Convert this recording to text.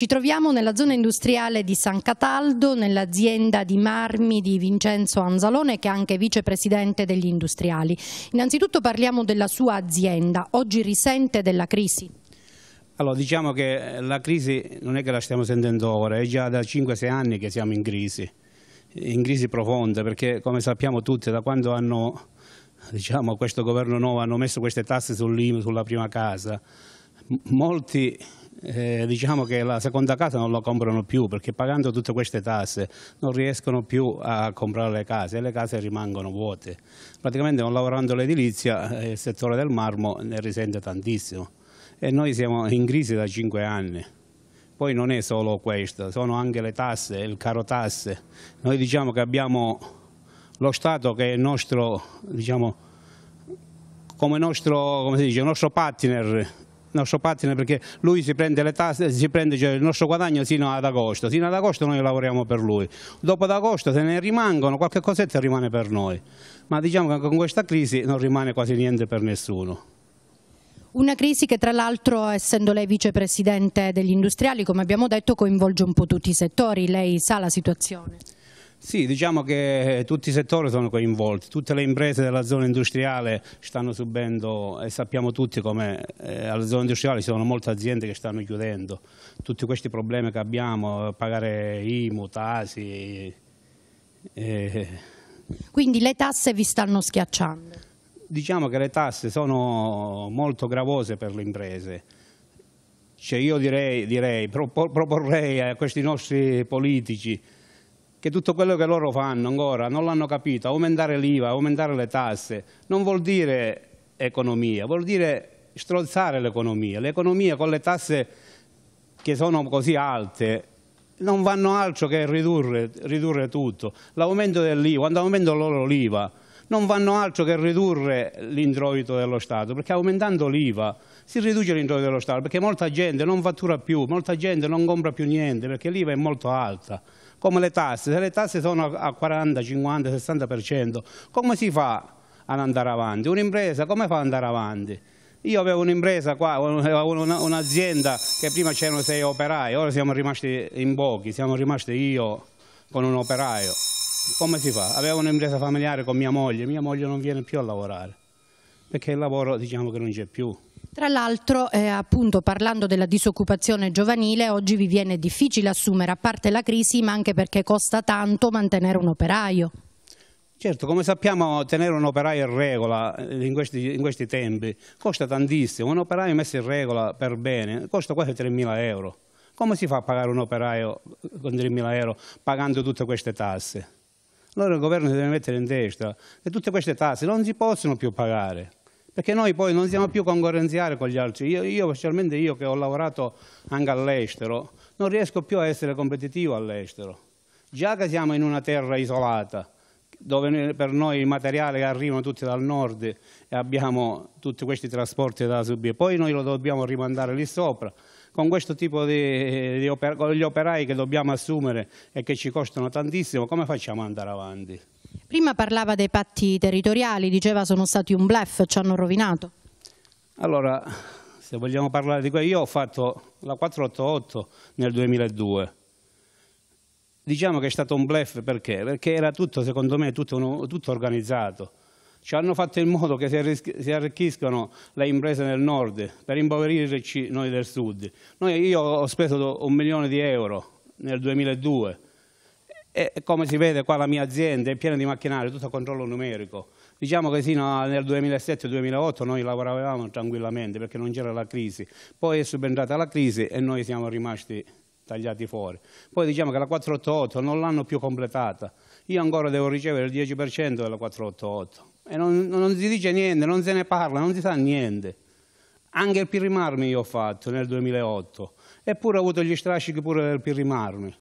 Ci troviamo nella zona industriale di San Cataldo, nell'azienda di marmi di Vincenzo Anzalone, che è anche vicepresidente degli industriali. Innanzitutto parliamo della sua azienda, oggi risente della crisi. Allora, diciamo che eh, la crisi non è che la stiamo sentendo ora, è già da 5-6 anni che siamo in crisi, in crisi profonda, perché come sappiamo tutti, da quando hanno, diciamo, questo governo nuovo hanno messo queste tasse sull'IMU, sulla prima casa, molti eh, diciamo che la seconda casa non la comprano più perché pagando tutte queste tasse non riescono più a comprare le case e le case rimangono vuote. Praticamente non lavorando l'edilizia eh, il settore del marmo ne risente tantissimo e noi siamo in crisi da cinque anni. Poi non è solo questo, sono anche le tasse, il caro tasse. Noi diciamo che abbiamo lo Stato che è il nostro, diciamo, come nostro, come dice, il nostro partner nostro partner perché lui si prende le tasse, si prende cioè, il nostro guadagno sino ad agosto, sino ad agosto noi lavoriamo per lui, dopo ad agosto se ne rimangono qualche cosetta rimane per noi, ma diciamo che con questa crisi non rimane quasi niente per nessuno. Una crisi che tra l'altro, essendo lei vicepresidente degli industriali, come abbiamo detto, coinvolge un po' tutti i settori. Lei sa la situazione? Sì, diciamo che eh, tutti i settori sono coinvolti, tutte le imprese della zona industriale stanno subendo e sappiamo tutti come eh, alla zona industriale ci sono molte aziende che stanno chiudendo, tutti questi problemi che abbiamo, eh, pagare IMU, Tasi. Eh. Quindi le tasse vi stanno schiacciando? Diciamo che le tasse sono molto gravose per le imprese. Cioè io direi, direi proporrei a questi nostri politici che tutto quello che loro fanno ancora non l'hanno capito, aumentare l'IVA, aumentare le tasse, non vuol dire economia, vuol dire strozzare l'economia. L'economia con le tasse che sono così alte non vanno altro che ridurre, ridurre tutto. L'aumento dell'IVA, quando aumentano loro l'IVA, non fanno altro che ridurre l'introito dello Stato, perché aumentando l'IVA si riduce l'introito dello Stato, perché molta gente non fattura più, molta gente non compra più niente, perché l'IVA è molto alta. Come le tasse, se le tasse sono a 40, 50, 60%, come si fa ad andare avanti? Un'impresa come fa ad andare avanti? Io avevo un'impresa qua, un'azienda che prima c'erano sei operai, ora siamo rimasti in pochi, siamo rimasti io con un operaio come si fa? Avevo un'impresa familiare con mia moglie, mia moglie non viene più a lavorare perché il lavoro diciamo che non c'è più. Tra l'altro, eh, appunto, parlando della disoccupazione giovanile, oggi vi viene difficile assumere, a parte la crisi, ma anche perché costa tanto mantenere un operaio. Certo, come sappiamo, tenere un operaio in regola eh, in questi, in questi tempi costa tantissimo. Un operaio messo in regola per bene costa quasi 3.000 euro. Come si fa a pagare un operaio eh, con 3.000 euro pagando tutte queste tasse? Allora il governo si deve mettere in testa che tutte queste tasse non si possono più pagare, perché noi poi non siamo più concorrenziali con gli altri. Io, io specialmente io che ho lavorato anche all'estero, non riesco più a essere competitivo all'estero. Già che siamo in una terra isolata, dove per noi i materiali arrivano tutti dal nord e abbiamo tutti questi trasporti da subire. Poi noi lo dobbiamo rimandare lì sopra. Con questo tipo di, di oper gli operai che dobbiamo assumere e che ci costano tantissimo, come facciamo ad andare avanti? Prima parlava dei patti territoriali, diceva sono stati un blef, ci hanno rovinato. Allora, se vogliamo parlare di quello, io ho fatto la 488 nel 2002, diciamo che è stato un bluff perché? Perché era tutto, secondo me, tutto, uno, tutto organizzato. Ci hanno fatto in modo che si arricchiscano le imprese del nord per impoverirci noi del sud. Noi, io ho speso un milione di euro nel 2002 e come si vede qua la mia azienda è piena di macchinari, tutto a controllo numerico. Diciamo che sino al 2007-2008 noi lavoravamo tranquillamente perché non c'era la crisi. Poi è subentrata la crisi e noi siamo rimasti tagliati fuori. Poi diciamo che la 488 non l'hanno più completata, io ancora devo ricevere il 10% della 488 e non, non, si dice niente, non se ne parla, non si sa niente. Anche il Pirrimarmi io ho fatto nel 2008, eppure ho avuto gli strascichi pure del Pirrimarmi.